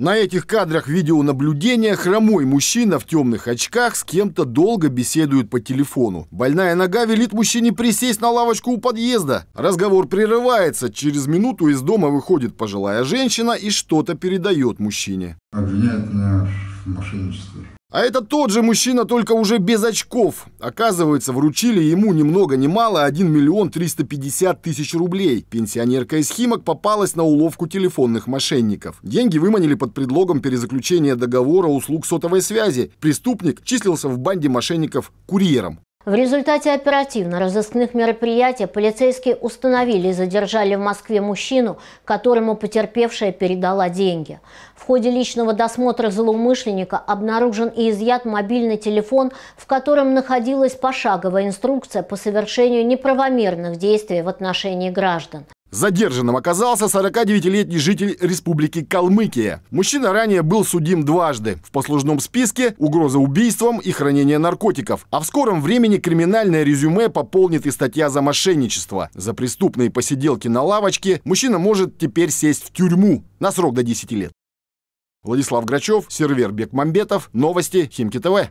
На этих кадрах видеонаблюдения хромой мужчина в темных очках с кем-то долго беседует по телефону. Больная нога велит мужчине присесть на лавочку у подъезда. Разговор прерывается. Через минуту из дома выходит пожилая женщина и что-то передает мужчине. Обвиняет меня в а это тот же мужчина, только уже без очков. Оказывается, вручили ему ни много ни мало 1 миллион 350 тысяч рублей. Пенсионерка из Химок попалась на уловку телефонных мошенников. Деньги выманили под предлогом перезаключения договора услуг сотовой связи. Преступник числился в банде мошенников курьером. В результате оперативно-розыскных мероприятий полицейские установили и задержали в Москве мужчину, которому потерпевшая передала деньги. В ходе личного досмотра злоумышленника обнаружен и изъят мобильный телефон, в котором находилась пошаговая инструкция по совершению неправомерных действий в отношении граждан. Задержанным оказался 49-летний житель Республики Калмыкия. Мужчина ранее был судим дважды. В послужном списке угроза убийством и хранение наркотиков. А в скором времени криминальное резюме пополнит и статья за мошенничество. За преступные посиделки на лавочке мужчина может теперь сесть в тюрьму на срок до 10 лет. Владислав Грачев, Сервер Бекмамбетов, Новости, Химки ТВ.